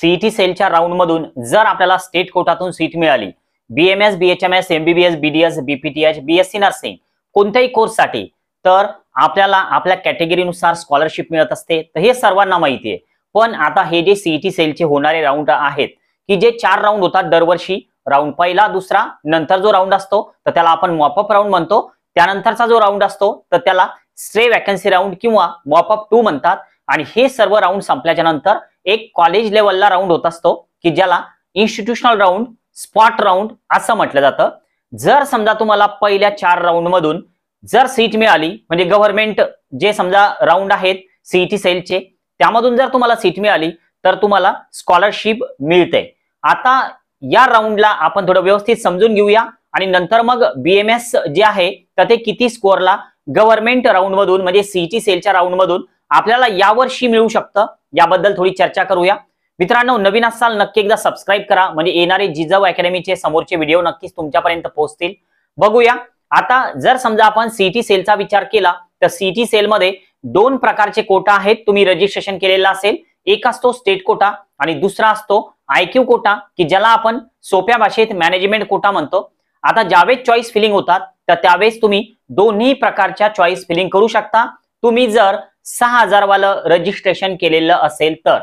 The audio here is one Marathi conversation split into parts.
सीईटी e सेलच्या राऊंड मधून जर आपल्याला स्टेट कोटातून सीट मिळाली BMS BHMS MBBS BDS BPTH BSc nursing कोणत्याही कोर्ससाठी तर आपल्याला आपल्या कॅटेगरीनुसार स्कॉलरशिप मिळत असते तर हे सर्वांना माहिती आहे पण आता हे जे सीईटी e सेलचे होणारे राऊंड आहेत की जे चार राऊंड होतात दरवर्षी राऊंड पहिला दुसरा नंतर जो राऊंड असतो तर त्याला आपण मॉपअप राऊंड म्हणतो त्यानंतरचा जो राऊंड असतो तर त्याला स्ट्रे वॅकन्सी राऊंड किंवा मॉपअप टू म्हणतात आणि हे सर्व राऊंड संपल्याच्या नंतर एक कॉलेज लेवलला राऊंड होत असतो की ज्याला इन्स्टिट्यूशनल राऊंड स्पॉट राऊंड असं म्हटलं जातं जर समजा तुम्हाला पहिल्या चार राउंड मधून जर सीट मिळाली म्हणजे गव्हर्नमेंट जे समजा राऊंड आहेत सीईटी सेलचे e त्यामधून जर तुम्हाला सीट मिळाली तर तुम्हाला स्कॉलरशिप मिळते आता या राऊंडला आपण थोडं व्यवस्थित समजून घेऊया आणि नंतर मग बीएमएस जे आहे तर ते किती स्कोअरला गव्हर्नमेंट राऊंड मधून म्हणजे सीईटी सेलच्या राऊंड मधून आपल्याला यावर्षी मिळू शकतं याबद्दल थोडी चर्चा करूया मित्रांनो नवीन असाल नक्की एकदा सबस्क्राईब करा म्हणजे येणारे जिजाऊ अकॅडमीचे समोरचे व्हिडिओ नक्कीच तुमच्यापर्यंत पोहोचतील बघूया आता जर समजा आपण सीटी सेलचा विचार केला तर सीटी सेलमध्ये दोन प्रकारचे कोटा आहेत तुम्ही रजिस्ट्रेशन केलेला असेल एक असतो स्टेट कोटा आणि दुसरा असतो आयक्यू कोटा की ज्याला आपण सोप्या भाषेत मॅनेजमेंट कोटा म्हणतो आता ज्यावेळेस चॉईस फिलिंग होतात तर त्यावेळेस तुम्ही दोन्ही प्रकारच्या चॉईस फिलिंग करू शकता तुम्ही जर सहा हजार रजिस्ट्रेशन केलेलं असेल तर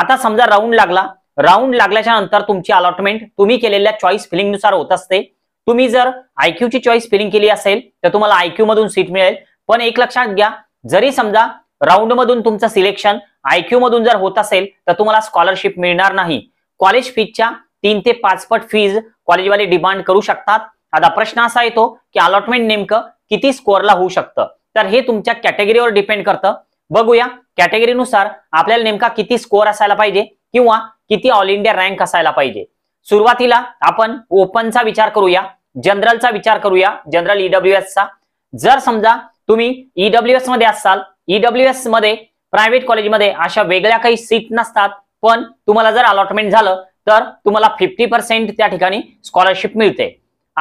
आता समजा राऊंड लागला राऊंड लागल्याच्या नंतर तुमची अलॉटमेंट तुम्ही केलेल्या चॉईस फिलिंग नुसार होत असते तुम्ही जर आयक्यू ची चॉईस फिलिंग केली असेल तर तुम्हाला आयक्यू मधून सीट मिळेल पण एक लक्षात घ्या जरी समजा राऊंड मधून तुमचं सिलेक्शन आयक्यू मधून जर होत असेल तर तुम्हाला स्कॉलरशिप मिळणार नाही कॉलेज फीजच्या तीन ते पाचपट फीज कॉलेजवाले डिमांड करू शकतात आता प्रश्न असा येतो की अलॉटमेंट नेमकं किती स्कोअरला होऊ शकतं तर हे तुमच्या कॅटेगरीवर डिपेंड करतं बघूया कॅटेगरीनुसार आपल्याला नेमका किती स्कोअर असायला पाहिजे किंवा किती ऑल इंडिया रँक असायला पाहिजे सुरुवातीला आपण ओपनचा विचार करूया जनरलचा विचार करूया जनरल ईडब्ल्यू एसचा जर समजा तुम्ही ईडब्ल्यू एस मध्ये असाल ईडब्ल्यू एस मध्ये प्रायव्हेट कॉलेजमध्ये अशा वेगळ्या काही सीट नसतात पण तुम्हाला जर अलॉटमेंट झालं तर तुम्हाला फिफ्टी पर्सेंट त्या ठिकाणी स्कॉलरशिप मिळते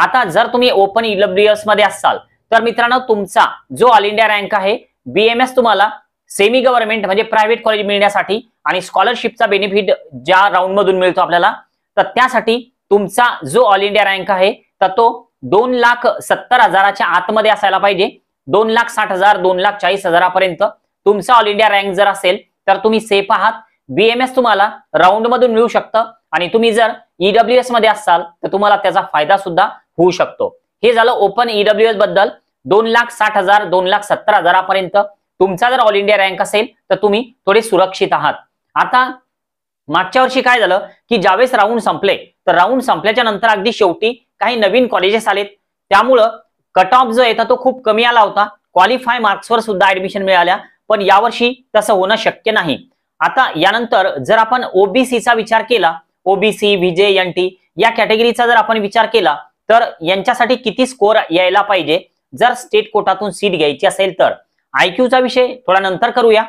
आता जर तुम्ही ओपन ईडब्ल्यू मध्ये असाल तर मित्रांनो तुमचा जो ऑल इंडिया रँक आहे बीएमएस तुम्हाला सेमी गव्हर्नमेंट म्हणजे प्रायव्हेट कॉलेज मिळण्यासाठी आणि स्कॉलरशिपचा बेनिफिट ज्या राऊंड मधून मिळतो आपल्याला तर त्यासाठी तुमचा जो ऑल इंडिया रँक आहे तर तो दोन लाख सत्तर हजाराच्या आतमध्ये असायला पाहिजे दोन लाख साठ हजार दोन लाख चाळीस हजारापर्यंत तुमचा ऑल इंडिया रँक जर असेल तर तुम्ही सेफ आहात बीएमएस तुम्हाला राऊंड मधून मिळू शकतं आणि तुम्ही जर ईडब्ल्यू e एस मध्ये असाल तर तुम्हाला त्याचा फायदा सुद्धा होऊ शकतो हे झालं ओपन ईडब्ल्यू एस बद्दल दोन लाख साठ हजार दोन लाख सत्तर हजारापर्यंत तुमचा जर ऑल इंडिया रँक असेल तर तुम्ही थोडे सुरक्षित आहात आता मागच्या वर्षी काय झालं की ज्यावेळेस राऊंड संपले तर राऊंड संपल्याच्या नंतर अगदी शेवटी काही नवीन कॉलेजेस आलेत त्यामुळं कट ऑफ जो येतो तो खूप कमी आला होता क्वालिफाय मार्क्सवर सुद्धा ऍडमिशन मिळाल्या पण यावर्षी तसं होणं शक्य नाही आता यानंतर जर आपण ओबीसीचा विचार केला ओबीसी विजय एन टी या कॅटेगरीचा जर आपण विचार केला तर यांच्यासाठी किती स्कोअर यायला पाहिजे जर स्टेट कोटातून सीट घ्यायची असेल तर आयक्यूचा विषय थोडा नंतर करूया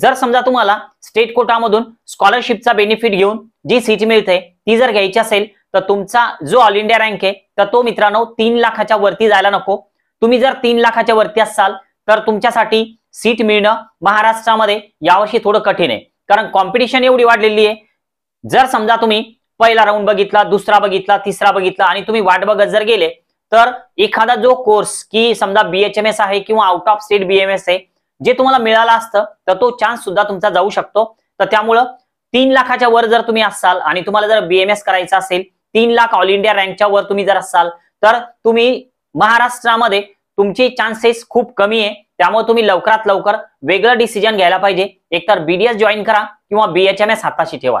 जर समजा तुम्हाला स्टेट कोटामधून स्कॉलरशिपचा बेनिफिट घेऊन जी सीट मिळते ती जर घ्यायची असेल तर तुमचा जो ऑल इंडिया रँक आहे तर तो मित्रांनो तीन लाखाच्या वरती जायला नको तुम्ही जर तीन लाखाच्या वरती असाल तर तुमच्यासाठी सीट मिळणं महाराष्ट्रामध्ये यावर्षी थोडं कठीण आहे कारण कॉम्पिटिशन एवढी वाढलेली आहे जर समजा तुम्ही पहिला राऊंड बघितला दुसरा बघितला तिसरा बघितला आणि तुम्ही वाट बघत जर गेले तर एखादा जो कोर्स की समजा बीएचएमएस आहे किंवा आउट ऑफ स्टेट बीएमएस आहे जे तुम्हाला मिळालं असतं तर तो चान्स सुद्धा तुमचा जाऊ शकतो तर त्यामुळं तीन लाखाच्या वर जर तुम्ही असाल आणि तुम्हाला जर बीएमएस करायचं असेल तीन लाख ऑल इंडिया रँकच्या वर तुम्ही जर असाल तर तुम्ही महाराष्ट्रामध्ये तुमचे चान्सेस खूप कमी आहे त्यामुळे तुम्ही लवकरात लवकर वेगळं डिसिजन घ्यायला पाहिजे एकतर बीडीएस जॉईन करा किंवा बीएचएमएस हाताशी ठेवा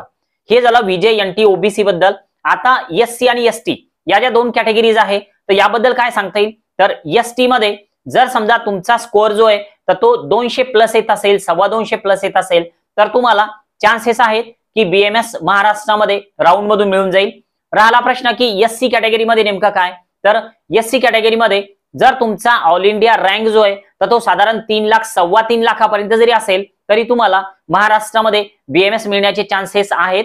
हे झालं विजय एन टी ओबीसी बद्दल आता एससी आणि एसटी या ज्या दोन कॅटेगरीज आहे तर याबद्दल काय सांगता येईल तर एस मध्ये जर समजा तुमचा स्कोअर जो आहे तर तो दोनशे प्लस येत असेल सव्वा दोनशे प्लस येत असेल तर तुम्हाला चान्सेस आहेत की बीएमएस महाराष्ट्रामध्ये राऊंड मधून मिळून जाईल राहिला प्रश्न की एस सी कॅटेगरीमध्ये नेमका काय तर एस सी कॅटेगरीमध्ये जर तुमचा ऑल इंडिया रँक जो आहे तर तो साधारण तीन लाख सव्वा तीन लाखापर्यंत जरी असेल तरी तुम्हाला महाराष्ट्रामध्ये बीएमएस मिळण्याचे चान्सेस आहेत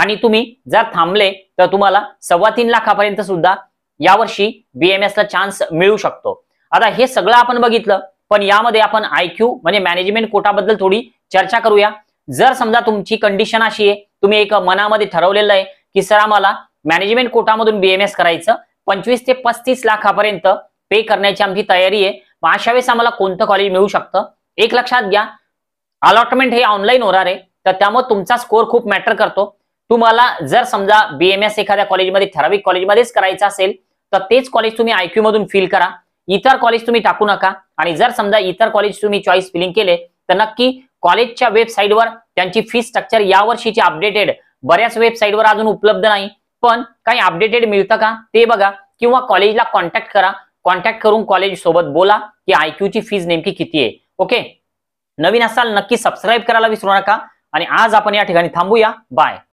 आणि तुम्ही जर थांबले तर तुम्हाला सव्वा तीन लाखापर्यंत सुद्धा यावर्षी बीएमएसला चान्स मिळू शकतो आता हे सगळं आपण बघितलं पण यामध्ये आपण आयक्यू म्हणजे मॅनेजमेंट कोटाबद्दल थोडी चर्चा करूया जर समजा तुमची कंडिशन अशी आहे तुम्ही एक मनामध्ये ठरवलेलं आहे की सर आम्हाला मॅनेजमेंट कोटामधून बीएमएस करायचं पंचवीस ते पस्तीस लाखापर्यंत पे करण्याची आमची तयारी आहे अशा वेळेस आम्हाला कोणतं कॉलेज मिळू शकतं एक लक्षात घ्या अलॉटमेंट हे ऑनलाईन होणार आहे तर त्यामुळे तुमचा स्कोर खूप मॅटर करतो तुम्हाला जर समजा बीएमएस एखाद्या कॉलेजमध्ये ठराविक कॉलेजमध्येच करायचं असेल तर तेच कॉलेज तुम्ही आयक्यू मधून फिल करा इतर कॉलेज तुम्ही टाकू नका आणि जर समजा इतर कॉलेज तुम्ही चॉईस फिलिंग केले तर नक्की कॉलेजच्या वेबसाईटवर त्यांची फी स्ट्रक्चर या वर्षीची अपडेटेड बऱ्याच वेबसाईटवर अजून उपलब्ध नाही पण काही अपडेटेड मिळतं का ते बघा किंवा कॉलेजला कॉन्टॅक्ट करा कॉन्टॅक्ट करून कॉलेज सोबत बोला की ची फीज नेमकी किती आहे ओके नवीन असाल नक्की सबस्क्राईब करायला विसरू नका आणि आज आपण या ठिकाणी थांबूया बाय